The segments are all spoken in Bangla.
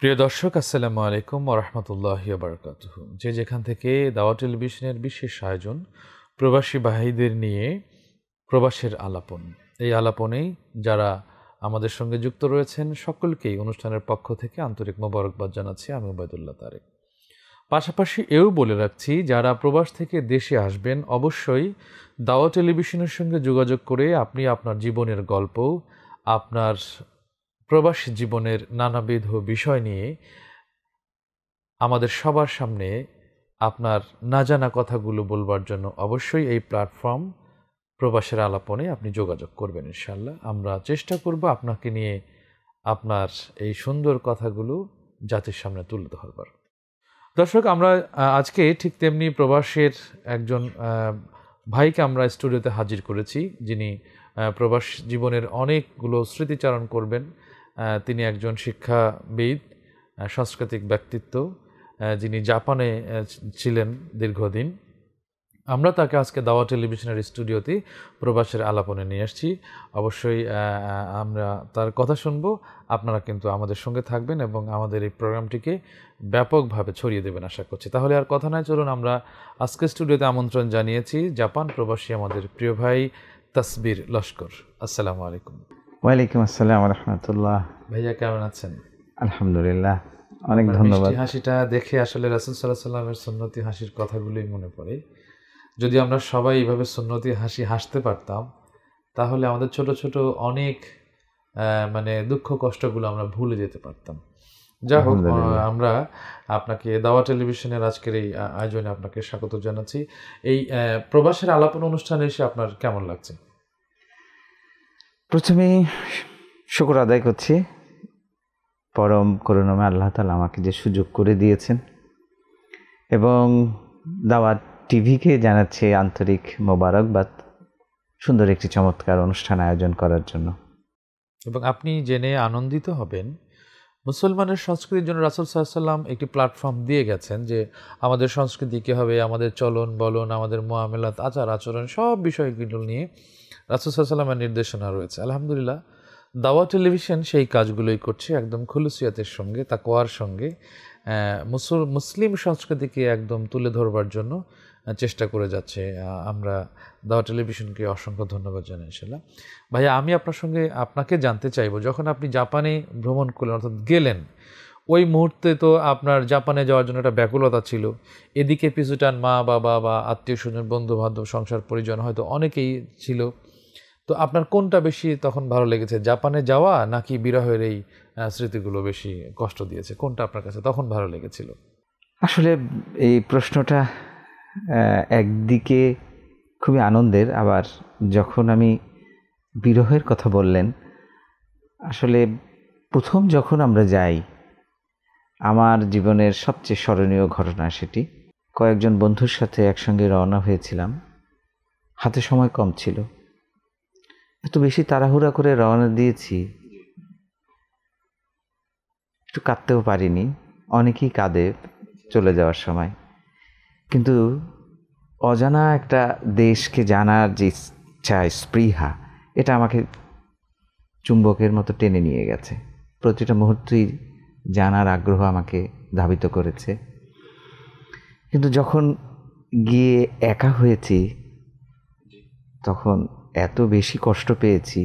প্রিয় দর্শক আসসালামু আলাইকুম রহমতুল্লাহ বারকাত যে যেখান থেকে দাওয়া টেলিভিশনের বিশেষ আয়োজন প্রবাসী বাহিনীদের নিয়ে প্রবাসের আলাপন এই আলাপনেই যারা আমাদের সঙ্গে যুক্ত রয়েছেন সকলকেই অনুষ্ঠানের পক্ষ থেকে আন্তরিক মোবারকবাদ জানাচ্ছি আমি ওবায়দুল্লাহ তারেক পাশাপাশি এও বলে রাখছি যারা প্রবাস থেকে দেশে আসবেন অবশ্যই দাওয়া টেলিভিশনের সঙ্গে যোগাযোগ করে আপনি আপনার জীবনের গল্প আপনার প্রবাসী জীবনের নানাবিধ বিষয় নিয়ে আমাদের সবার সামনে আপনার না জানা কথাগুলো বলবার জন্য অবশ্যই এই প্ল্যাটফর্ম প্রবাসের আলাপনে আপনি যোগাযোগ করবেন ইনশাল্লাহ আমরা চেষ্টা করব আপনাকে নিয়ে আপনার এই সুন্দর কথাগুলো জাতির সামনে তুলে ধরবার দর্শক আমরা আজকে ঠিক তেমনি প্রবাসের একজন ভাইকে আমরা স্টুডিওতে হাজির করেছি যিনি প্রবাস জীবনের অনেকগুলো স্মৃতিচারণ করবেন তিনি একজন শিক্ষাবিদ সাংস্কৃতিক ব্যক্তিত্ব যিনি জাপানে ছিলেন দীর্ঘদিন আমরা তাকে আজকে দাওয়া টেলিভিশনের স্টুডিওতে প্রবাসের আলাপনে নিয়ে আসছি অবশ্যই আমরা তার কথা শুনব আপনারা কিন্তু আমাদের সঙ্গে থাকবেন এবং আমাদের এই প্রোগ্রামটিকে ব্যাপকভাবে ছড়িয়ে দেবেন আশা করছি তাহলে আর কথা নয় চলুন আমরা আজকে স্টুডিওতে আমন্ত্রণ জানিয়েছি জাপান প্রবাসী আমাদের প্রিয় ভাই তসবির লস্কর আসসালামু আলাইকুম ওয়ালাইকুম আসসালাম রহমতুল্লাহ ভাইয়া কেমন আছেন আলহামদুলিল্লাহ অনেক ধন্যবাদ হাসিটা দেখে আসলে রাসুল সাল্লাহ সাল্লামের সুন্নতি হাসির কথাগুলোই মনে পড়ে যদি আমরা সবাই এইভাবে সুন্নতি হাসি হাসতে পারতাম তাহলে আমাদের ছোট ছোট অনেক মানে দুঃখ কষ্টগুলো আমরা ভুলে যেতে পারতাম যা হোক আমরা আপনাকে দাওয়া টেলিভিশনের আজকের এই আয়োজনে আপনাকে স্বাগত জানাচ্ছি এই প্রবাসের আলাপন অনুষ্ঠানে এসে আপনার কেমন লাগছে প্রথমে শুকর আদায় করছি পরম করুণমে আল্লাহ তালা আমাকে যে সুযোগ করে দিয়েছেন এবং দাওয়াত টিভিকে জানাচ্ছে আন্তরিক মোবারকবাদ সুন্দর একটি চমৎকার অনুষ্ঠান আয়োজন করার জন্য এবং আপনি জেনে আনন্দিত হবেন মুসলমানের সংস্কৃতির জন্য রাসুল সাল্লাম একটি প্ল্যাটফর্ম দিয়ে গেছেন যে আমাদের সংস্কৃতি কী হবে আমাদের চলন বলন আমাদের মোয়ামেলাত আচার আচরণ সব বিষয়গুলো নিয়ে রাসুল সাল্লামের নির্দেশনা রয়েছে আলহামদুলিল্লাহ দাওয়া টেলিভিশন সেই কাজগুলোই করছে একদম খুলুসিয়াতের সঙ্গে তাকোয়ার সঙ্গে মুসলিম সংস্কৃতিকে একদম তুলে ধরবার জন্য চেষ্টা করে যাচ্ছে আমরা দাওয়া টেলিভিশনকে অসংখ্য ধন্যবাদ জানাই ইনশাল্লাহ ভাইয়া আমি আপনার সঙ্গে আপনাকে জানতে চাইব যখন আপনি জাপানে ভ্রমণ করলেন অর্থাৎ গেলেন ওই মুহূর্তে তো আপনার জাপানে যাওয়ার জন্য একটা ব্যাকুলতা ছিল এদিকে পিছুটান মা বাবা বা আত্মীয় স্বজন বন্ধু বান্ধব সংসার পরিজন হয়তো অনেকেই ছিল তো আপনার কোনটা বেশি তখন ভালো লেগেছে জাপানে যাওয়া নাকি বিরহের এই স্মৃতিগুলো বেশি কষ্ট দিয়েছে কোনটা আপনার কাছে তখন ভালো লেগেছিল আসলে এই প্রশ্নটা একদিকে খুবই আনন্দের আবার যখন আমি বিরহের কথা বললেন আসলে প্রথম যখন আমরা যাই আমার জীবনের সবচেয়ে স্মরণীয় ঘটনা সেটি কয়েকজন বন্ধুর সাথে একসঙ্গে রওনা হয়েছিলাম হাতে সময় কম ছিল এত বেশি তাড়াহুড়া করে রওনা দিয়েছি একটু কাঁদতেও পারিনি অনেকেই কাঁদে চলে যাওয়ার সময় কিন্তু অজানা একটা দেশকে জানার যে ইচ্ছা স্পৃহা এটা আমাকে চুম্বকের মতো টেনে নিয়ে গেছে প্রতিটা মুহূর্তেই জানার আগ্রহ আমাকে ধাবিত করেছে কিন্তু যখন গিয়ে একা হয়েছি তখন এত বেশি কষ্ট পেয়েছি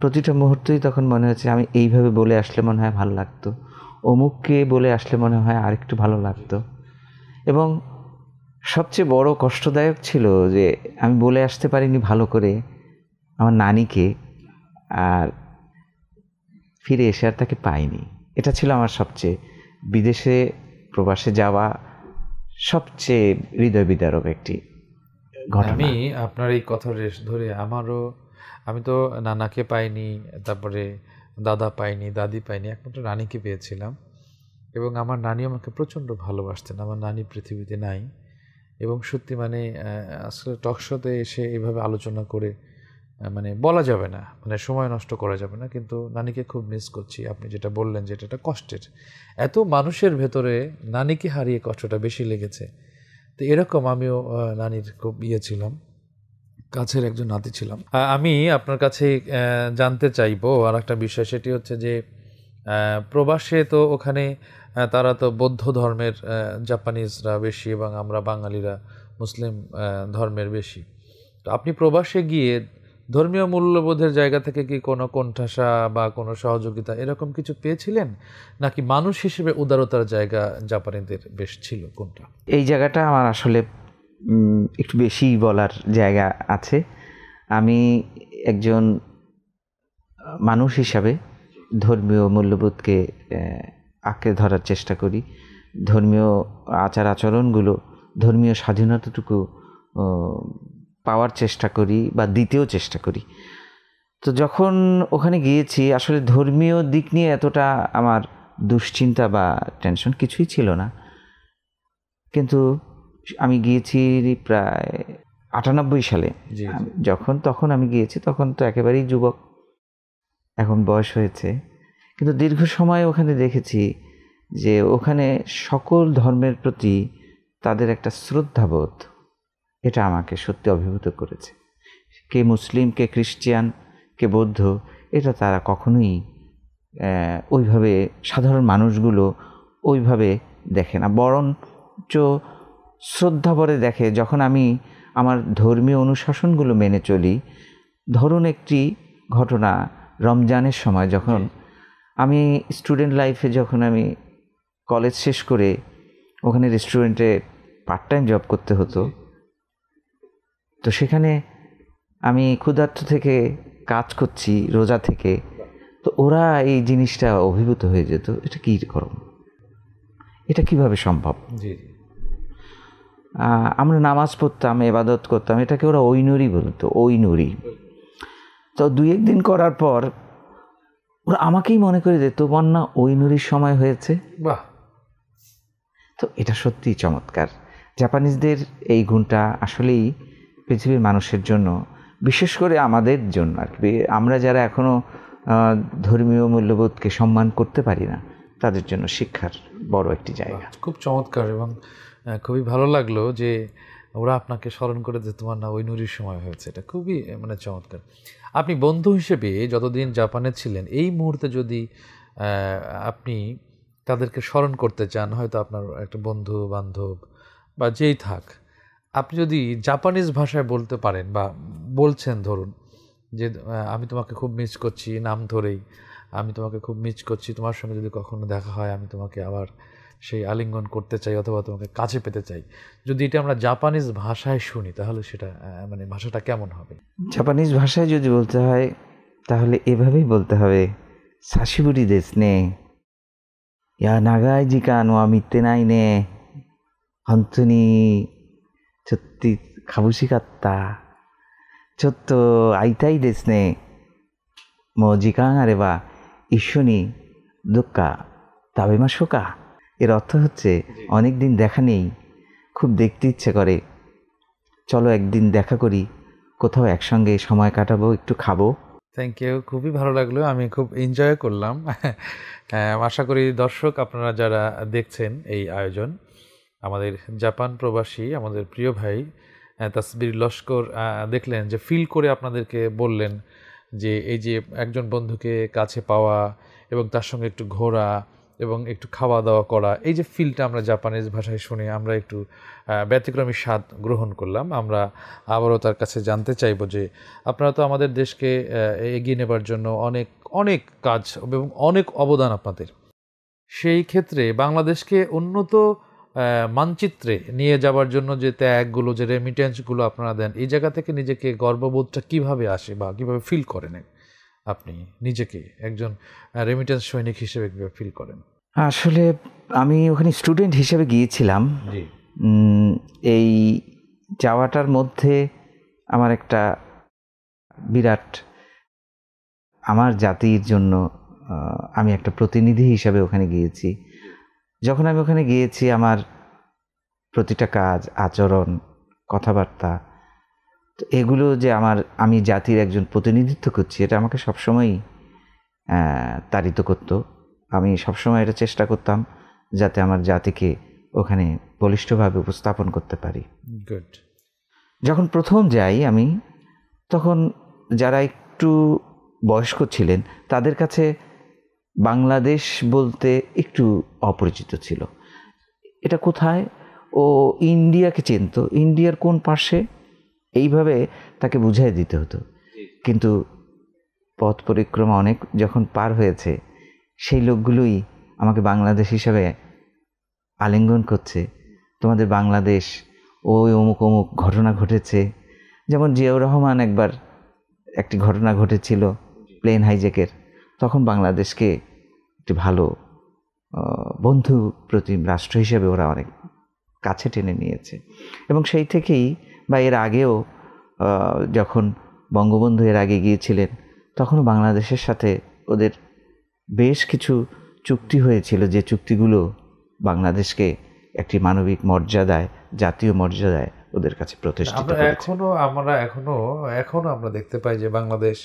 প্রতিটা মুহূর্তেই তখন মনে হচ্ছে আমি এইভাবে বলে আসলে মনে হয় ভালো লাগতো অমুককে বলে আসলে মনে হয় আরেকটু ভালো লাগতো এবং সবচেয়ে বড় কষ্টদায়ক ছিল যে আমি বলে আসতে পারিনি ভালো করে আমার নানিকে আর ফিরে এসে আর তাকে পাইনি এটা ছিল আমার সবচেয়ে বিদেশে প্রবাসে যাওয়া সবচেয়ে হৃদয় বিদারক একটি ঘটনা আমি আপনার এই কথা রেস ধরে আমারও আমি তো নানাকে পাইনি তারপরে দাদা পাইনি দাদি পাইনি একমাত্র নানিকে পেয়েছিলাম এবং আমার নানি আমাকে প্রচণ্ড ভালোবাসতেন আমার নানি পৃথিবীতে নাই এবং সত্যি মানে আসলে টকশোতে এসে এভাবে আলোচনা করে মানে বলা যাবে না মানে সময় নষ্ট করা যাবে না কিন্তু নানিকে খুব মিস করছি আপনি যেটা বললেন যে এটা কষ্টের এত মানুষের ভেতরে নানিকে হারিয়ে কষ্টটা বেশি লেগেছে তো এরকম আমিও নানির খুব ইয়ে ছিলাম কাছের একজন নাতি ছিলাম আমি আপনার কাছে জানতে চাইবো আর একটা বিষয় সেটি হচ্ছে যে প্রবাসে তো ওখানে তারা তো বৌদ্ধ ধর্মের জাপানিজরা বেশি এবং আমরা বাঙালিরা মুসলিম ধর্মের বেশি তো আপনি প্রবাসে গিয়ে ধর্মীয় মূল্যবোধের জায়গা থেকে কি কোনো কণ্ঠাসা বা কোনো সহযোগিতা এরকম কিছু পেয়েছিলেন নাকি মানুষ হিসেবে উদারতার জায়গা জাপানিদের বেশ ছিল কোনটা এই জায়গাটা আমার আসলে একটু বেশি বলার জায়গা আছে আমি একজন মানুষ হিসাবে ধর্মীয় মূল্যবোধকে আঁকড়ে ধরার চেষ্টা করি ধর্মীয় আচার আচরণগুলো ধর্মীয় স্বাধীনতাটুকু পাওয়ার চেষ্টা করি বা দিতেও চেষ্টা করি তো যখন ওখানে গিয়েছি আসলে ধর্মীয় দিক নিয়ে এতটা আমার দুশ্চিন্তা বা টেনশন কিছুই ছিল না কিন্তু আমি গিয়েছি প্রায় আটানব্বই সালে যখন তখন আমি গিয়েছি তখন তো একেবারেই যুবক এখন বয়স হয়েছে কিন্তু দীর্ঘ সময় ওখানে দেখেছি যে ওখানে সকল ধর্মের প্রতি তাদের একটা শ্রদ্ধাবোধ এটা আমাকে সত্যি অভিভূত করেছে কে মুসলিম কে খ্রিস্টিয়ান কে বৌদ্ধ এটা তারা কখনোই ওইভাবে সাধারণ মানুষগুলো ওইভাবে দেখে না বরঞ্চ শ্রদ্ধাভরে দেখে যখন আমি আমার ধর্মীয় অনুশাসনগুলো মেনে চলি ধরুন একটি ঘটনা রমজানের সময় যখন আমি স্টুডেন্ট লাইফে যখন আমি কলেজ শেষ করে ওখানে রেস্টুরেন্টে পার্ট টাইম জব করতে হতো তো সেখানে আমি ক্ষুধার্ত থেকে কাজ করছি রোজা থেকে তো ওরা এই জিনিসটা অভিভূত হয়ে যেত এটা কী করম এটা কিভাবে সম্ভব আমরা নামাজ পড়তাম এবাদত করতাম এটাকে ওরা ঐনুরি বলতো ঐনুরি তো দুই একদিন করার পর ওরা আমাকেই মনে করে যে তোমার না ওই নুরির সময় হয়েছে বাহ তো এটা সত্যিই চমৎকার জাপানিজদের এই গুণটা আসলেই পৃথিবীর মানুষের জন্য বিশেষ করে আমাদের জন্য আর কি আমরা যারা এখনও ধর্মীয় মূল্যবোধকে সম্মান করতে পারি না তাদের জন্য শিক্ষার বড় একটি জায়গা খুব চমৎকার এবং খুবই ভালো লাগলো যে ওরা আপনাকে স্মরণ করে যে তোমার না ওই নুরির সময় হয়েছে এটা খুবই মানে চমৎকার আপনি বন্ধু হিসেবে যতদিন জাপানে ছিলেন এই মুহূর্তে যদি আপনি তাদেরকে স্মরণ করতে চান হয়তো আপনার একটা বন্ধু বান্ধব বা যেই থাক আপনি যদি জাপানিজ ভাষায় বলতে পারেন বা বলছেন ধরুন যে আমি তোমাকে খুব মিস করছি নাম ধরেই আমি তোমাকে খুব মিস করছি তোমার সঙ্গে যদি কখনো দেখা হয় আমি তোমাকে আবার সেই আলিঙ্গন করতে চাই অথবা তোমাকে কাছে পেতে চাই যদি এটা আমরা জাপানিজ ভাষায় শুনি তাহলে সেটা মানে ভাষাটা কেমন হবে জাপানিজ ভাষায় যদি বলতে হয় তাহলে এভাবেই বলতে হবে শাশিবুরি দেশ নে ইয়া নাগাই জি কানো মিতে নাই নে হন্তুনি সত্যি খাবুসি কাত্তা ছোট্ট আইতাই দেশ নে মজিকাং আরে বা ঈশ্বনী দুক্কা তাবে মা শোকা এর অর্থ হচ্ছে অনেক দিন দেখা নেই খুব দেখতে ইচ্ছে করে চলো একদিন দেখা করি কোথাও একসঙ্গে সময় কাটাবো একটু খাবো থ্যাংক ইউ খুবই ভালো লাগলো আমি খুব এনজয় করলাম আশা করি দর্শক আপনারা যারা দেখছেন এই আয়োজন আমাদের জাপান প্রবাসী আমাদের প্রিয় ভাই তাসবির লস্কর দেখলেন যে ফিল করে আপনাদেরকে বললেন যে এই যে একজন বন্ধুকে কাছে পাওয়া এবং তার সঙ্গে একটু ঘোরা এবং একটু খাওয়া দাওয়া করা এই যে ফিলটা আমরা জাপানিজ ভাষায় শুনে আমরা একটু ব্যতিক্রমী স্বাদ গ্রহণ করলাম আমরা আবারও তার কাছে জানতে চাইব যে আপনারা তো আমাদের দেশকে এগিয়ে নেবার জন্য অনেক অনেক কাজ এবং অনেক অবদান আপনাদের সেই ক্ষেত্রে বাংলাদেশকে উন্নত মানচিত্রে নিয়ে যাবার জন্য যে ত্যাগগুলো যে রেমিটেন্সগুলো আপনারা দেন এই জায়গা থেকে নিজেকে গর্ববোধটা কিভাবে আসে বা কিভাবে ফিল করেন আপনি নিজেকে একজন রেমিটেন্স সৈনিক হিসেবে ফিল করেন আসলে আমি ওখানে স্টুডেন্ট হিসেবে গিয়েছিলাম এই যাওয়াটার মধ্যে আমার একটা বিরাট আমার জাতির জন্য আমি একটা প্রতিনিধি হিসাবে ওখানে গিয়েছি যখন আমি ওখানে গিয়েছি আমার প্রতিটা কাজ আচরণ কথাবার্তা তো এগুলো যে আমার আমি জাতির একজন প্রতিনিধিত্ব করছি এটা আমাকে সবসময়ই তাড়িত করতো আমি সবসময় এটা চেষ্টা করতাম যাতে আমার জাতিকে ওখানে বলিষ্ঠভাবে উপস্থাপন করতে পারি গুড যখন প্রথম যাই আমি তখন যারা একটু বয়স্ক ছিলেন তাদের কাছে বাংলাদেশ বলতে একটু অপরিচিত ছিল এটা কোথায় ও ইন্ডিয়াকে চিনত ইন্ডিয়ার কোন পাশে এইভাবে তাকে বুঝাই দিতে হতো কিন্তু পথ পরিক্রমা অনেক যখন পার হয়েছে সেই লোকগুলোই আমাকে বাংলাদেশ হিসাবে আলিঙ্গন করছে তোমাদের বাংলাদেশ ওই অমুক অমুক ঘটনা ঘটেছে যেমন জিয়াউর রহমান একবার একটি ঘটনা ঘটেছিল প্লেন হাইজ্যাকের তখন বাংলাদেশকে একটি ভালো বন্ধু প্রতি রাষ্ট্র হিসেবে ওরা অনেক কাছে টেনে নিয়েছে এবং সেই থেকেই বা এর আগেও যখন বঙ্গবন্ধু এর আগে গিয়েছিলেন তখনও বাংলাদেশের সাথে ওদের বেশ কিছু চুক্তি হয়েছিল যে চুক্তিগুলো বাংলাদেশকে একটি মানবিক মর্যাদায় জাতীয় মর্যাদায় ওদের কাছে প্রতিষ্ঠিত এখনও আমরা এখনও এখনও আমরা দেখতে পাই যে বাংলাদেশ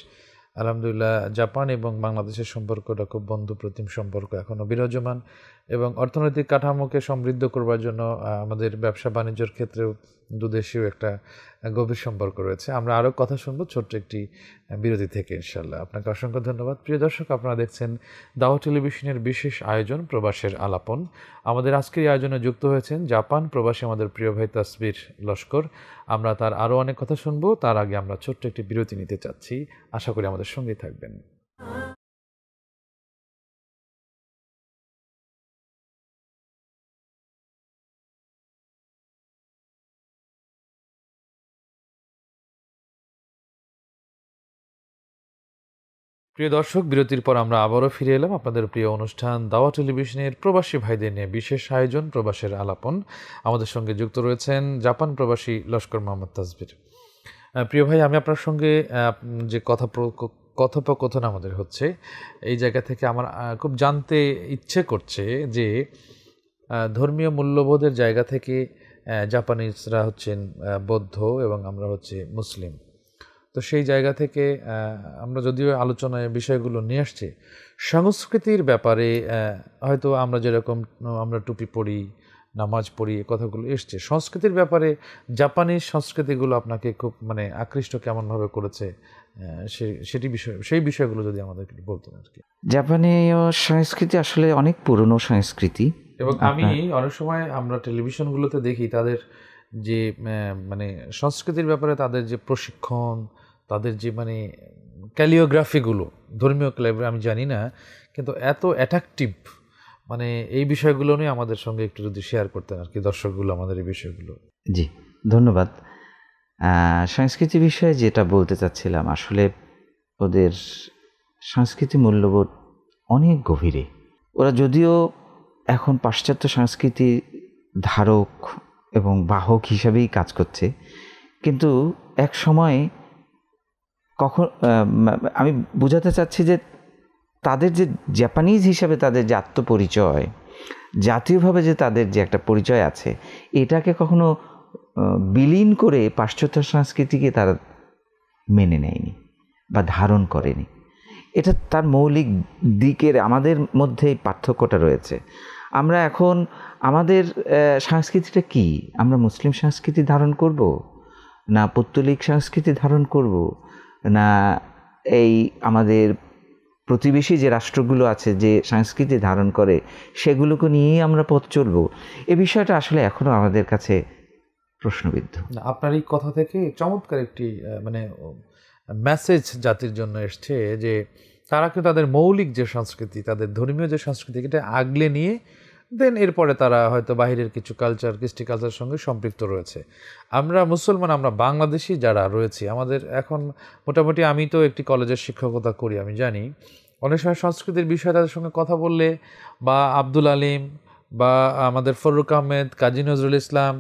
আলহামদুলিল্লাহ জাপান এবং বাংলাদেশের সম্পর্কটা খুব বন্ধুপ্রতিম সম্পর্ক এখনও বিরাজমান এবং অর্থনৈতিক কাঠামোকে সমৃদ্ধ করবার জন্য আমাদের ব্যবসা বাণিজ্যর ক্ষেত্রেও দুদেশেও একটা গভীর সম্পর্ক রয়েছে আমরা আরও কথা শুনবো ছোট্ট একটি বিরতি থেকে ইনশাল্লাহ আপনাকে অসংখ্য ধন্যবাদ প্রিয় দর্শক আপনারা দেখছেন দাওয়া টেলিভিশনের বিশেষ আয়োজন প্রবাসের আলাপন আমাদের আজকের এই আয়োজনে যুক্ত হয়েছেন জাপান প্রবাসী আমাদের প্রিয় ভাই তাসবির লস্কর আমরা তার আরও অনেক কথা শুনবো তার আগে আমরা ছোট্ট একটি বিরতি নিতে চাচ্ছি আশা করি আমাদের সঙ্গেই থাকবেন প্রিয় দর্শক বিরতির পর আমরা আবারও ফিরে এলাম আপনাদের প্রিয় অনুষ্ঠান দাওয়া টেলিভিশনের প্রবাসী ভাইদের নিয়ে বিশেষ আয়োজন প্রবাসের আলাপন আমাদের সঙ্গে যুক্ত রয়েছেন জাপান প্রবাসী লস্কর মোহাম্মদ তাজবির প্রিয় ভাই আমি আপনার সঙ্গে যে কথা কথোপকথন আমাদের হচ্ছে এই জায়গা থেকে আমার খুব জানতে ইচ্ছে করছে যে ধর্মীয় মূল্যবোধের জায়গা থেকে জাপানিজরা হচ্ছেন বৌদ্ধ এবং আমরা হচ্ছে মুসলিম তো সেই জায়গা থেকে আমরা যদিও আলোচনায় বিষয়গুলো নিয়ে আসছি সংস্কৃতির ব্যাপারে হয়তো আমরা যেরকম আমরা টুপি পড়ি নামাজ পড়ি কথাগুলো এসছে সংস্কৃতির ব্যাপারে জাপানি সংস্কৃতিগুলো আপনাকে খুব মানে আকৃষ্ট কেমনভাবে করেছে সেটি বিষয় সেই বিষয়গুলো যদি আমাদেরকে বলতেন আর কি জাপানীয় সংস্কৃতি আসলে অনেক পুরনো সংস্কৃতি এবং আমি অনেক সময় আমরা টেলিভিশনগুলোতে দেখি তাদের যে মানে সংস্কৃতির ব্যাপারে তাদের যে প্রশিক্ষণ তাদের যে মানে ক্যালিওগ্রাফিগুলো ধর্মীয় ক্যালিওগ্রাফি আমি জানি না কিন্তু এত অ্যাট্রাকটিভ মানে এই বিষয়গুলো নিয়ে আমাদের সঙ্গে একটু যদি শেয়ার করতেন আর কি দর্শকগুলো আমাদের এই বিষয়গুলো জি ধন্যবাদ সংস্কৃতি বিষয়ে যেটা বলতে চাচ্ছিলাম আসলে ওদের সংস্কৃতি মূল্যবোধ অনেক গভীরে ওরা যদিও এখন পাশ্চাত্য সংস্কৃতি ধারক এবং বাহক হিসাবেই কাজ করছে কিন্তু এক সময় কখন আমি বোঝাতে চাচ্ছি যে তাদের যে জাপানিজ হিসাবে তাদের যে আত্মপরিচয় জাতীয়ভাবে যে তাদের যে একটা পরিচয় আছে এটাকে কখনো বিলীন করে পাশ্চাত্য সংস্কৃতিকে তারা মেনে নেয়নি বা ধারণ করেনি এটা তার মৌলিক দিকের আমাদের মধ্যে পার্থক্যটা রয়েছে আমরা এখন আমাদের সংস্কৃতিটা কি আমরা মুসলিম সংস্কৃতি ধারণ করব না পুত্তলিক সংস্কৃতি ধারণ করব না এই আমাদের প্রতিবেশী যে রাষ্ট্রগুলো আছে যে সংস্কৃতি ধারণ করে সেগুলোকে নিয়েই আমরা পথ চলব এ বিষয়টা আসলে এখনও আমাদের কাছে প্রশ্নবিদ্ধ আপনার এই কথা থেকে চমৎকার একটি মানে মেসেজ জাতির জন্য এসছে যে তারা কিন্তু তাদের মৌলিক যে সংস্কৃতি তাদের ধর্মীয় যে সংস্কৃতি এটা আগলে নিয়ে দেন এরপরে তারা হয়তো বাহিরের কিছু কালচার কৃষ্টি কালচারের সঙ্গে সম্পৃক্ত রয়েছে আমরা মুসলমান আমরা বাংলাদেশি যারা রয়েছি আমাদের এখন মোটামুটি আমি তো একটি কলেজের শিক্ষকতা করি আমি জানি অনেক সময় সংস্কৃতির বিষয়ে তাদের সঙ্গে কথা বললে বা আব্দুল আলিম বা আমাদের ফরুক আহমেদ কাজী নজরুল ইসলাম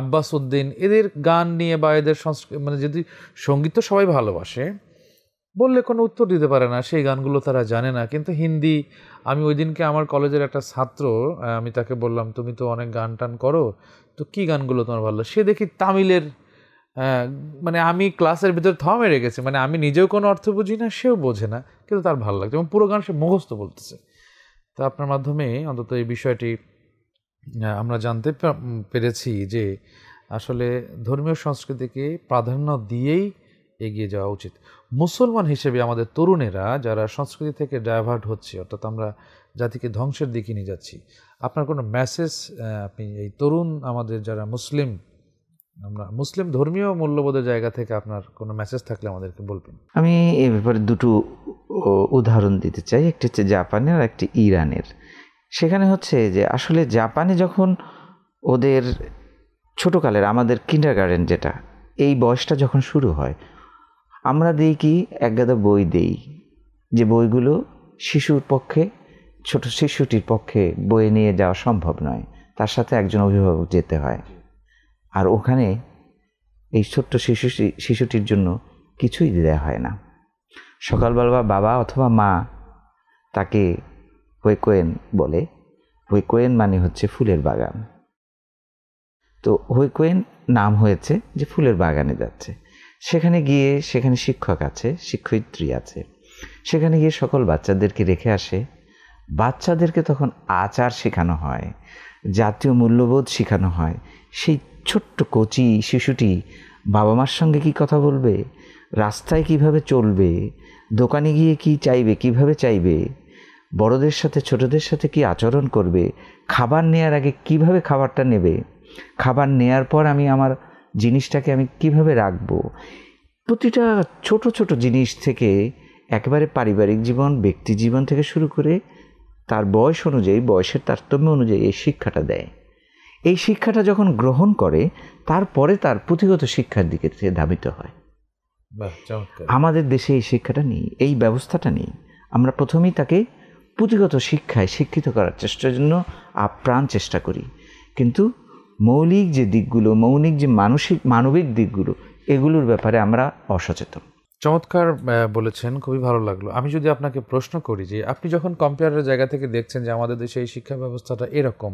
আব্বাস উদ্দিন এদের গান নিয়ে বা এদের সংস্কৃতি মানে যদি সঙ্গীত তো সবাই ভালোবাসে বললে কোনো উত্তর দিতে পারে না সেই গানগুলো তারা জানে না কিন্তু হিন্দি আমি ওই দিনকে আমার কলেজের একটা ছাত্র আমি তাকে বললাম তুমি তো অনেক গান টান করো তো কী গানগুলো তোমার ভালো সে দেখি তামিলের মানে আমি ক্লাসের ভিতরে থমে রেখেছি মানে আমি নিজেও কোনো অর্থ বুঝি না সেও বোঝে না কিন্তু তার ভালো লাগছে এবং পুরো গান সে মুখস্থ বলতেছে তো আপনার মাধ্যমে অন্তত এই বিষয়টি আমরা জানতে পেরেছি যে আসলে ধর্মীয় সংস্কৃতিকে প্রাধান্য দিয়েই এগিয়ে যাওয়া উচিত মুসলমান হিসেবে আমাদের তরুণেরা যারা সংস্কৃতি থেকে ডাইভার্ট হচ্ছে অর্থাৎ আমরা জাতিকে ধ্বংসের দিকে নিয়ে যাচ্ছি আপনার কোনো মেসেজ আপনি এই তরুণ আমাদের যারা মুসলিম আমরা মুসলিম ধর্মীয় মূল্যবোধের জায়গা থেকে আপনার কোনো মেসেজ থাকলে আমাদেরকে বলবেন আমি এ ব্যাপারে দুটো উদাহরণ দিতে চাই একটি হচ্ছে জাপানের আর একটি ইরানের সেখানে হচ্ছে যে আসলে জাপানে যখন ওদের ছোটোকালের আমাদের কিন্ডার গার্ডেন যেটা এই বয়সটা যখন শুরু হয় আমরা দিই কি একগাদা বই দেই যে বইগুলো শিশুর পক্ষে ছোট শিশুটির পক্ষে বয়ে নিয়ে যাওয়া সম্ভব নয় তার সাথে একজন অভিভাবক যেতে হয় আর ওখানে এই ছোট্ট শিশু শিশুটির জন্য কিছুই দেওয়া হয় না সকালবেলা বাবা অথবা মা তাকে কোয়েন বলে কোয়েন মানে হচ্ছে ফুলের বাগান তো কোয়েন নাম হয়েছে যে ফুলের বাগানে যাচ্ছে সেখানে গিয়ে সেখানে শিক্ষক আছে শিক্ষয়িত্রী আছে সেখানে গিয়ে সকল বাচ্চাদেরকে রেখে আসে বাচ্চাদেরকে তখন আচার শেখানো হয় জাতীয় মূল্যবোধ শেখানো হয় সেই ছোট্ট কচি শিশুটি বাবা মার সঙ্গে কি কথা বলবে রাস্তায় কিভাবে চলবে দোকানে গিয়ে কি চাইবে কিভাবে চাইবে বড়দের সাথে ছোটদের সাথে কি আচরণ করবে খাবার নেয়ার আগে কিভাবে খাবারটা নেবে খাবার নেয়ার পর আমি আমার জিনিসটাকে আমি কিভাবে রাখব প্রতিটা ছোট ছোট জিনিস থেকে একেবারে পারিবারিক জীবন ব্যক্তি জীবন থেকে শুরু করে তার বয়স অনুযায়ী বয়সের তারতম্য অনুযায়ী এই শিক্ষাটা দেয় এই শিক্ষাটা যখন গ্রহণ করে তারপরে তার পুঁথিগত শিক্ষার দিকে সে ধাবিত হয় আমাদের দেশে এই শিক্ষাটা নেই এই ব্যবস্থাটা নেই আমরা প্রথমেই তাকে পুঁথিগত শিক্ষায় শিক্ষিত করার চেষ্টার জন্য আপ্রাণ চেষ্টা করি কিন্তু মৌলিক যে দিকগুলো মৌলিক যে মানসিক মানবিক দিকগুলো এগুলোর ব্যাপারে আমরা অসচেতন চমৎকার বলেছেন খুবই ভালো লাগলো আমি যদি আপনাকে প্রশ্ন করি যে আপনি যখন কম্পিউটারের জায়গা থেকে দেখছেন যে আমাদের দেশে এই শিক্ষা ব্যবস্থাটা এরকম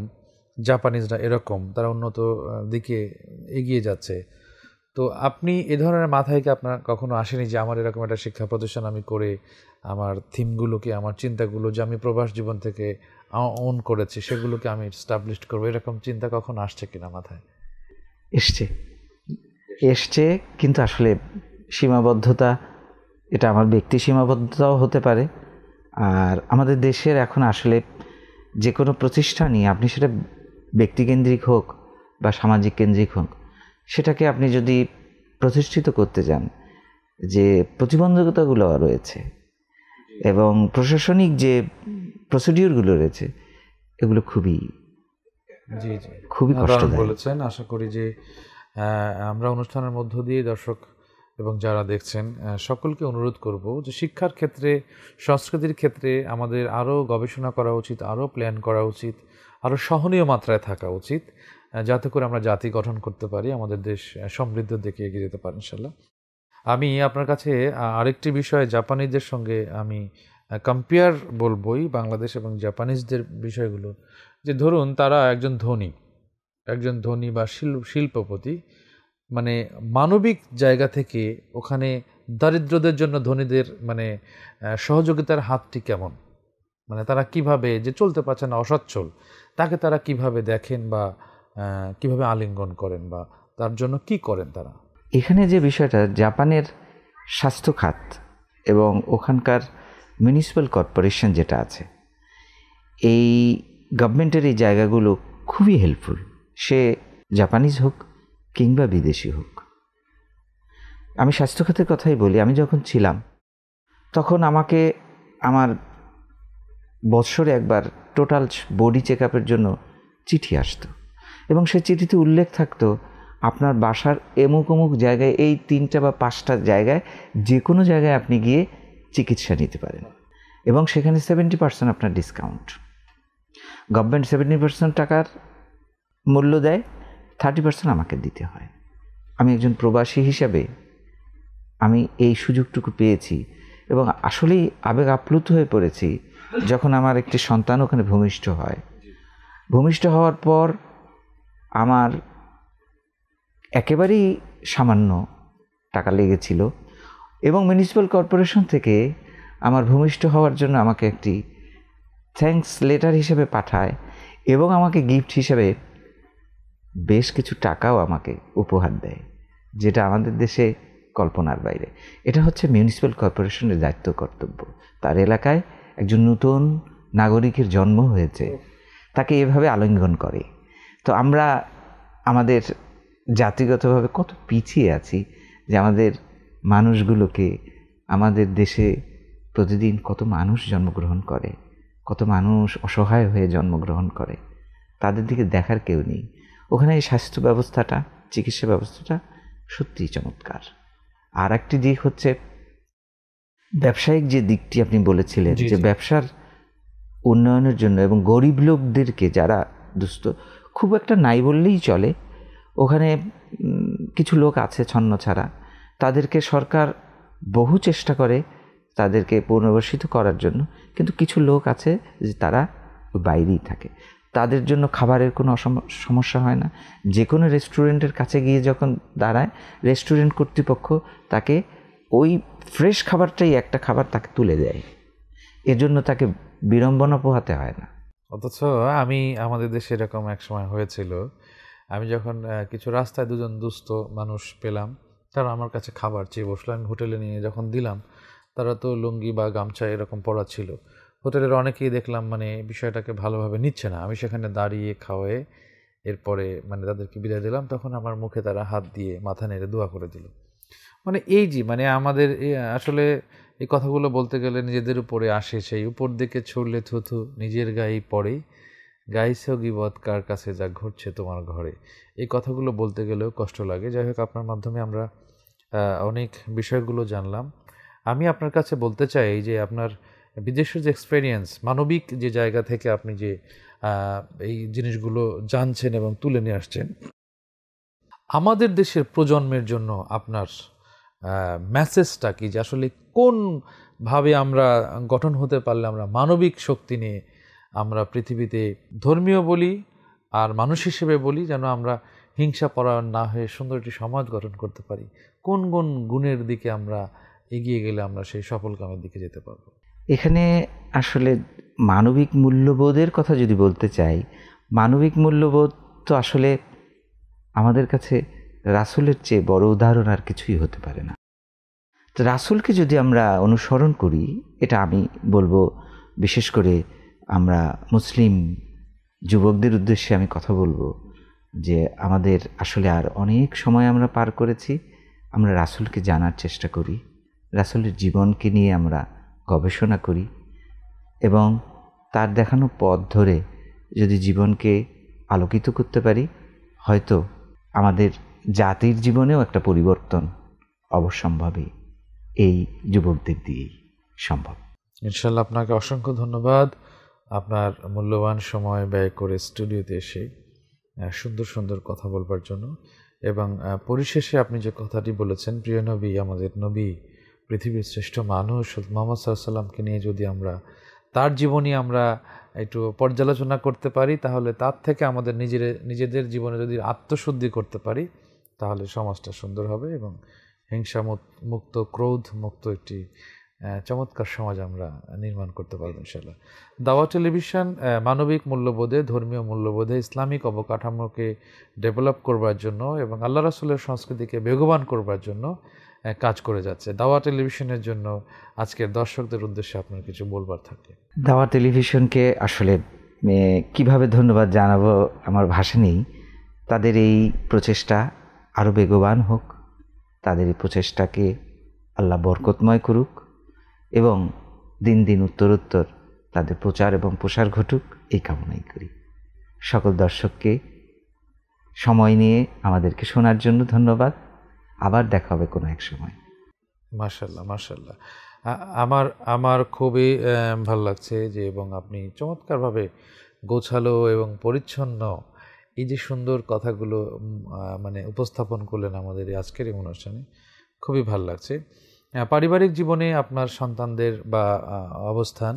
জাপানিজরা এরকম তারা উন্নত দিকে এগিয়ে যাচ্ছে তো আপনি এ ধরনের মাথায় কি আপনার কখনো আসেনি যে আমার এরকম একটা শিক্ষা প্রতিষ্ঠান আমি করে আমার থিমগুলোকে আমার চিন্তাগুলো যে আমি প্রবাস জীবন থেকে অন করেছি সেগুলোকে আমি স্টাবলিশ করবো এরকম চিন্তা কখন আসছে কিনা মাথায় এসছে এসছে কিন্তু আসলে সীমাবদ্ধতা এটা আমার ব্যক্তি সীমাবদ্ধতাও হতে পারে আর আমাদের দেশের এখন আসলে যে কোনো প্রতিষ্ঠানই আপনি সেটা ব্যক্তিকেন্দ্রিক হোক বা সামাজিক কেন্দ্রিক হোক সেটাকে আপনি যদি প্রতিষ্ঠিত করতে যান যে প্রতিবন্ধকতাগুলো রয়েছে এবং প্রশাসনিক যে প্রসিডিওরগুলো রয়েছে এগুলো খুবই জি জি খুবই কষ্ট বলেছেন আশা করি যে আমরা অনুষ্ঠানের মধ্য দিয়ে দর্শক এবং যারা দেখছেন সকলকে অনুরোধ করব যে শিক্ষার ক্ষেত্রে সংস্কৃতির ক্ষেত্রে আমাদের আরও গবেষণা করা উচিত আরও প্ল্যান করা উচিত আরও সহনীয় মাত্রায় থাকা উচিত যাতে করে আমরা জাতি গঠন করতে পারি আমাদের দেশ সমৃদ্ধ দেখে এগিয়ে যেতে পারে ইনশাল্লাহ আমি আপনার কাছে আরেকটি বিষয়ে জাপানিদের সঙ্গে আমি কম্পেয়ার বলবই বাংলাদেশ এবং জাপানিজদের বিষয়গুলো যে ধরুন তারা একজন ধনী একজন ধনী বা শিল শিল্পপতি মানে মানবিক জায়গা থেকে ওখানে দারিদ্রদের জন্য ধনীদের মানে সহযোগিতার হাতটি কেমন মানে তারা কিভাবে যে চলতে পারছে না অসচ্ছল তাকে তারা কিভাবে দেখেন বা কিভাবে আলিঙ্গন করেন বা তার জন্য কি করেন তারা এখানে যে বিষয়টা জাপানের স্বাস্থ্য খাত এবং ওখানকার মিউনিসিপ্যাল কর্পোরেশন যেটা আছে এই গভর্নমেন্টের এই জায়গাগুলো খুবই হেল্পফুল সে জাপানিজ হোক কিংবা বিদেশি হোক আমি স্বাস্থ্য খাতের কথাই বলি আমি যখন ছিলাম তখন আমাকে আমার বৎসরে একবার টোটাল বডি চেক আপের জন্য চিঠি আসতো এবং সে চিঠিতে উল্লেখ থাকতো আপনার বাসার এমুক অমুক জায়গায় এই তিনটা বা পাঁচটা জায়গায় যে কোনো জায়গায় আপনি গিয়ে চিকিৎসা নিতে পারেন এবং সেখানে সেভেন্টি পার্সেন্ট আপনার ডিসকাউন্ট গভর্নমেন্ট সেভেন্টি পার্সেন্ট টাকার মূল্য দেয় থার্টি পার্সেন্ট আমাকে দিতে হয় আমি একজন প্রবাসী হিসাবে আমি এই সুযোগটুকু পেয়েছি এবং আসলেই আবেগ আপ্লুত হয়ে পড়েছি যখন আমার একটি সন্তান ওখানে ভূমিষ্ঠ হয় ভূমিষ্ঠ হওয়ার পর আমার একেবারেই সামান্য টাকা লেগেছিল এবং মিউনিসিপ্যাল কর্পোরেশন থেকে আমার ভূমিষ্ঠ হওয়ার জন্য আমাকে একটি থ্যাঙ্কস লেটার হিসেবে পাঠায় এবং আমাকে গিফট হিসেবে বেশ কিছু টাকাও আমাকে উপহার দেয় যেটা আমাদের দেশে কল্পনার বাইরে এটা হচ্ছে মিউনিসিপ্যাল কর্পোরেশনের দায়িত্ব কর্তব্য তার এলাকায় একজন নতুন নাগরিকের জন্ম হয়েছে তাকে এভাবে আলিঙ্গন করে তো আমরা আমাদের জাতিগতভাবে কত পিছিয়ে আছি যে আমাদের মানুষগুলোকে আমাদের দেশে প্রতিদিন কত মানুষ জন্মগ্রহণ করে কত মানুষ অসহায় হয়ে জন্মগ্রহণ করে তাদের দিকে দেখার কেউ নেই ওখানে এই স্বাস্থ্য ব্যবস্থাটা চিকিৎসা ব্যবস্থাটা সত্যিই চমৎকার আর একটি দিক হচ্ছে ব্যবসায়িক যে দিকটি আপনি বলেছিলেন যে ব্যবসার উন্নয়নের জন্য এবং গরিব লোকদেরকে যারা দুস্থ খুব একটা নাই বললেই চলে ওখানে কিছু লোক আছে ছন্ন ছাড়া তাদেরকে সরকার বহু চেষ্টা করে তাদেরকে পুনর্বাসিত করার জন্য কিন্তু কিছু লোক আছে যে তারা বাইরেই থাকে তাদের জন্য খাবারের কোনো সমস্যা হয় না যে কোনো রেস্টুরেন্টের কাছে গিয়ে যখন দাঁড়ায় রেস্টুরেন্ট কর্তৃপক্ষ তাকে ওই ফ্রেশ খাবারটাই একটা খাবার তাকে তুলে দেয় এজন্য তাকে বিড়ম্বনা পোহাতে হয় না অথচ আমি আমাদের দেশে এরকম এক সময় হয়েছিল আমি যখন কিছু রাস্তায় দুজন দুস্থ মানুষ পেলাম তারা আমার কাছে খাবার চেয়ে বসলো আমি হোটেলে নিয়ে যখন দিলাম তারা তো লুঙ্গি বা গামছা এরকম পরা ছিল হোটেলের অনেকেই দেখলাম মানে বিষয়টাকে ভালোভাবে নিচ্ছে না আমি সেখানে দাঁড়িয়ে খাওয়ায়ে এরপরে মানে তাদেরকে বিদায় দিলাম তখন আমার মুখে তারা হাত দিয়ে মাথা নেড়ে দোয়া করে দিল মানে এই যে মানে আমাদের আসলে এই কথাগুলো বলতে গেলে নিজেদের উপরে আসে সেই উপর দিকে ছড়লে থুথু নিজের গায়েই পড়ে গাইছেও গিবত কার কাছে যা ঘটছে তোমার ঘরে এই কথাগুলো বলতে গেলেও কষ্ট লাগে যাই হোক আপনার মাধ্যমে আমরা অনেক বিষয়গুলো জানলাম আমি আপনার কাছে বলতে চাই যে আপনার বিদেশের যে এক্সপেরিয়েন্স মানবিক যে জায়গা থেকে আপনি যে এই জিনিসগুলো জানছেন এবং তুলে নিয়ে আসছেন আমাদের দেশের প্রজন্মের জন্য আপনার মেসেজটা কি যে আসলে কোনভাবে আমরা গঠন হতে পারলে আমরা মানবিক শক্তি নিয়ে আমরা পৃথিবীতে ধর্মীয় বলি আর মানুষ হিসেবে বলি যেন আমরা হিংসা পরায়ণ না হয়ে সুন্দর একটি সমাজ গঠন করতে পারি কোন কোন গুণের দিকে আমরা এগিয়ে গেলে আমরা সেই সফল কামের দিকে যেতে পারব এখানে আসলে মানবিক মূল্যবোধের কথা যদি বলতে চাই মানবিক মূল্যবোধ তো আসলে আমাদের কাছে রাসুলের চেয়ে বড় উদাহরণ আর কিছুই হতে পারে না তো রাসুলকে যদি আমরা অনুসরণ করি এটা আমি বলবো বিশেষ করে আমরা মুসলিম যুবকদের উদ্দেশ্যে আমি কথা বলবো যে আমাদের আসলে আর অনেক সময় আমরা পার করেছি আমরা রাসুলকে জানার চেষ্টা করি রাসুলের জীবনকে নিয়ে আমরা গবেষণা করি এবং তার দেখানো পথ ধরে যদি জীবনকে আলোকিত করতে পারি হয়তো আমাদের জাতির জীবনেও একটা পরিবর্তন অবশ্যম্ভাবী এই যুবকদের দিয়েই সম্ভব ইনশাল্লাহ আপনাকে অসংখ্য ধন্যবাদ আপনার মূল্যবান সময় ব্যয় করে স্টুডিওতে এসে সুন্দর সুন্দর কথা বলবার জন্য এবং পরিশেষে আপনি যে কথাটি বলেছেন প্রিয় নবী আমাদের নবী পৃথিবীর শ্রেষ্ঠ মানুষ মোহাম্মদ সাল্লামকে নিয়ে যদি আমরা তার জীবনী আমরা একটু পর্যালোচনা করতে পারি তাহলে তার থেকে আমাদের নিজের নিজেদের জীবনে যদি আত্মশুদ্ধি করতে পারি তাহলে সমাজটা সুন্দর হবে এবং হিংসা মুক্ত ক্রোধ মুক্ত একটি চমৎকার সমাজ আমরা নির্মাণ করতে পারবো ইনশাল্লাহ দাওয়া টেলিভিশন মানবিক মূল্যবোধে ধর্মীয় মূল্যবোধে ইসলামিক অবকাঠামোকে ডেভেলপ করবার জন্য এবং আল্লাহ রাসুলের সংস্কৃতিকে বেগবান করবার জন্য কাজ করে যাচ্ছে দাওয়া টেলিভিশনের জন্য আজকের দর্শকদের উদ্দেশ্যে আপনার কিছু বলবার থাকে দাওয়া টেলিভিশনকে আসলে কিভাবে ধন্যবাদ জানাবো আমার ভাষা নেই তাদের এই প্রচেষ্টা আরও বেগবান হোক তাদের এই প্রচেষ্টাকে আল্লাহ বরকতময় করুক এবং দিন দিন উত্তরোত্তর তাদের প্রচার এবং প্রসার ঘটুক এই কামনাই করি সকল দর্শককে সময় নিয়ে আমাদেরকে শোনার জন্য ধন্যবাদ আবার দেখা হবে কোনো এক সময় মার্শাল্লাহ মার্শাল্লাহ আমার আমার খুবই ভালো লাগছে যে এবং আপনি চমৎকারভাবে গোছালো এবং পরিচ্ছন্ন এই যে সুন্দর কথাগুলো মানে উপস্থাপন করলেন আমাদের এই আজকের এই অনুষ্ঠানে খুবই ভালো লাগছে পারিবারিক জীবনে আপনার সন্তানদের বা অবস্থান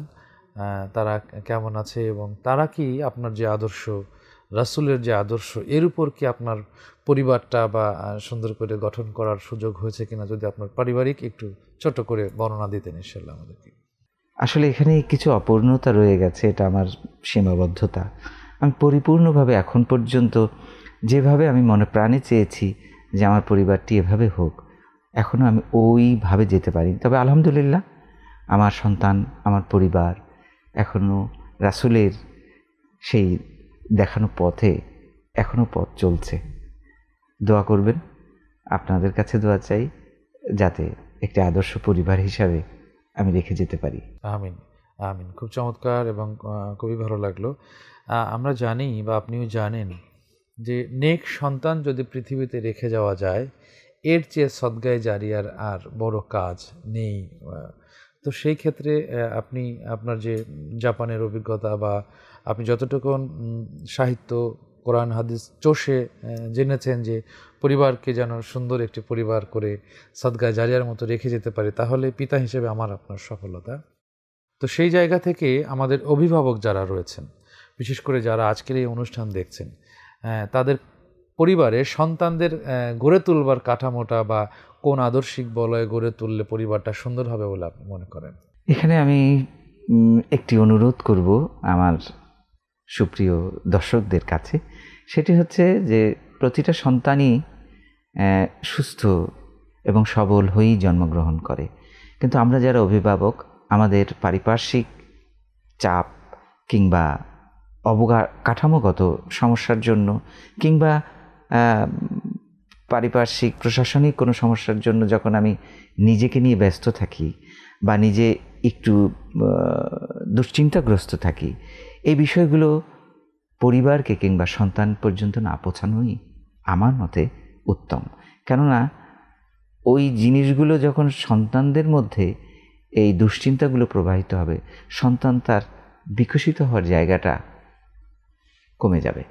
তারা কেমন আছে এবং তারা কি আপনার যে আদর্শ রাসুলের যে আদর্শ এর উপর কি আপনার পরিবারটা বা সুন্দর করে গঠন করার সুযোগ হয়েছে কিনা যদি আপনার পারিবারিক একটু ছোট করে বর্ণনা দিতেন ইনশাল্লাহ আমাদেরকে আসলে এখানে কিছু অপূর্ণতা রয়ে গেছে এটা আমার সীমাবদ্ধতা আমি পরিপূর্ণভাবে এখন পর্যন্ত যেভাবে আমি মনে প্রাণে চেয়েছি যে আমার পরিবারটি এভাবে হোক এখনও আমি ওইভাবে যেতে পারি তবে আলহামদুলিল্লাহ আমার সন্তান আমার পরিবার এখনও রাসুলের সেই দেখানো পথে এখনও পথ চলছে দোয়া করবেন আপনাদের কাছে দোয়া চাই যাতে একটি আদর্শ পরিবার হিসাবে আমি রেখে যেতে পারি আমিন আমিন খুব চমৎকার এবং খুবই ভালো লাগলো আমরা জানি বা আপনিও জানেন যে নেক সন্তান যদি পৃথিবীতে রেখে যাওয়া যায় এর চেয়ে সদ্গায় জারিয়ার আর বড় কাজ নেই তো সেই ক্ষেত্রে আপনি আপনার যে জাপানের অভিজ্ঞতা বা আপনি যতটুকু সাহিত্য কোরআন হাদিস চষে জেনেছেন যে পরিবারকে যেন সুন্দর একটি পরিবার করে সদ্গায় জারিয়ার মতো রেখে যেতে পারে তাহলে পিতা হিসেবে আমার আপনার সফলতা তো সেই জায়গা থেকে আমাদের অভিভাবক যারা রয়েছেন বিশেষ করে যারা আজকের এই অনুষ্ঠান দেখছেন তাদের পরিবারে সন্তানদের গড়ে তুলবার কাঠামোটা বা কোন আদর্শিক বলয়ে গড়ে তুললে পরিবারটা সুন্দর হবে বলে আপনি মনে করেন এখানে আমি একটি অনুরোধ করব আমার সুপ্রিয় দর্শকদের কাছে সেটি হচ্ছে যে প্রতিটা সন্তানই সুস্থ এবং সবল হয়েই জন্মগ্রহণ করে কিন্তু আমরা যারা অভিভাবক আমাদের পারিপার্শ্বিক চাপ কিংবা অবগা কাঠামোগত সমস্যার জন্য কিংবা পারিপার্শ্বিক প্রশাসনিক কোনো সমস্যার জন্য যখন আমি নিজেকে নিয়ে ব্যস্ত থাকি বা নিজে একটু দুশ্চিন্তাগ্রস্ত থাকি এই বিষয়গুলো পরিবারকে কিংবা সন্তান পর্যন্ত না পৌঁছানোই আমার মতে উত্তম কেননা ওই জিনিসগুলো যখন সন্তানদের মধ্যে এই দুশ্চিন্তাগুলো প্রবাহিত হবে সন্তান তার বিকশিত হওয়ার জায়গাটা কমে যাবে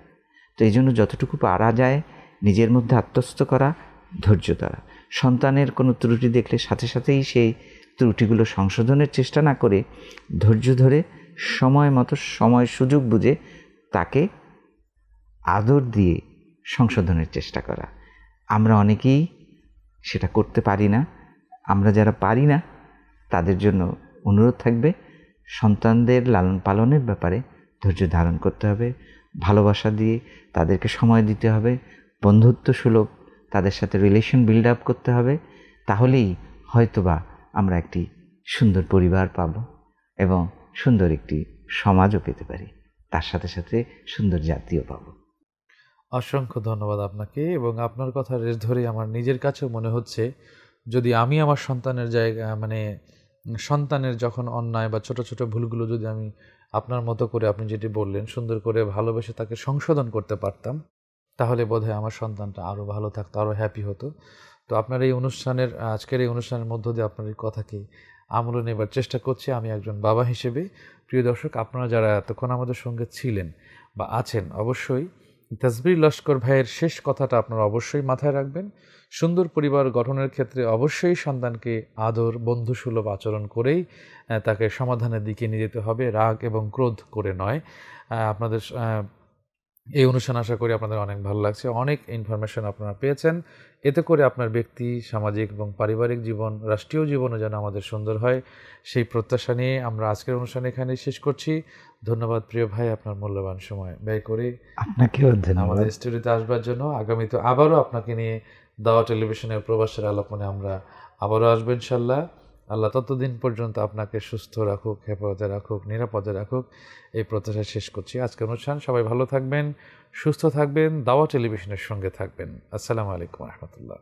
তো এই জন্য যতটুকু পারা যায় নিজের মধ্যে আত্মস্থ করা ধৈর্য ধরা সন্তানের কোনো ত্রুটি দেখলে সাথে সাথেই সেই ত্রুটিগুলো সংশোধনের চেষ্টা না করে ধৈর্য ধরে সময় মতো সময় সুযোগ বুঝে তাকে আদর দিয়ে সংশোধনের চেষ্টা করা আমরা অনেকেই সেটা করতে পারি না আমরা যারা পারি না তাদের জন্য অনুরোধ থাকবে সন্তানদের লালন পালনের ব্যাপারে ধৈর্য ধারণ করতে হবে ভালোবাসা দিয়ে তাদেরকে সময় দিতে হবে বন্ধুত্ব সুলভ তাদের সাথে রিলেশন বিল্ড আপ করতে হবে তাহলেই হয়তোবা আমরা একটি সুন্দর পরিবার পাব এবং সুন্দর একটি সমাজও পেতে পারি তার সাথে সাথে সুন্দর জাতিও পাব অসংখ্য ধন্যবাদ আপনাকে এবং আপনার কথা রেশ ধরে আমার নিজের কাছেও মনে হচ্ছে যদি আমি আমার সন্তানের জায়গা মানে সন্তানের যখন অন্যায় বা ছোট ছোট ভুলগুলো যদি আমি আপনার মতো করে আপনি যেটি বললেন সুন্দর করে ভালোবেসে তাকে সংশোধন করতে পারতাম তাহলে হয় আমার সন্তানটা আরও ভালো থাকতো আরও হ্যাপি হতো তো আপনার এই অনুষ্ঠানের আজকের এই অনুষ্ঠানের মধ্য দিয়ে আপনার এই কথাকে আমলে নেবার চেষ্টা করছি আমি একজন বাবা হিসেবে প্রিয় দর্শক আপনারা যারা এতক্ষণ আমাদের সঙ্গে ছিলেন বা আছেন অবশ্যই তসবির লস্কর ভাইয়ের শেষ কথাটা আপনারা অবশ্যই মাথায় রাখবেন সুন্দর পরিবার গঠনের ক্ষেত্রে অবশ্যই সন্তানকে আদর বন্ধুসুলভ আচরণ করেই তাকে সমাধানের দিকে নিয়ে যেতে হবে রাগ এবং ক্রোধ করে নয় আপনাদের এই অনুষ্ঠান আশা করি আপনাদের অনেক ভালো লাগছে অনেক ইনফরমেশন আপনারা পেয়েছেন এতে করে আপনার ব্যক্তি সামাজিক এবং পারিবারিক জীবন রাষ্ট্রীয় জীবনও যেন আমাদের সুন্দর হয় সেই প্রত্যাশা নিয়ে আমরা আজকের অনুষ্ঠান এখানে শেষ করছি ধন্যবাদ প্রিয় ভাই আপনার মূল্যবান সময় ব্যয় করে আপনাকে আমাদের স্টুডিওতে আসবার জন্য আগামীতে আবারও আপনাকে নিয়ে দাওয়া টেলিভিশনের প্রবাসের আলোপনে আমরা আবারও আসবেন ইনশাল্লাহ আল্লাহ ততদিন পর্যন্ত আপনাকে সুস্থ রাখুক হেফাজতে রাখুক নিরাপদে রাখুক এই প্রত্যাশা শেষ করছি আজকের অনুষ্ঠান সবাই ভালো থাকবেন সুস্থ থাকবেন দাওয়া টেলিভিশনের সঙ্গে থাকবেন আসসালামু আলাইকুম রহমতুল্লাহ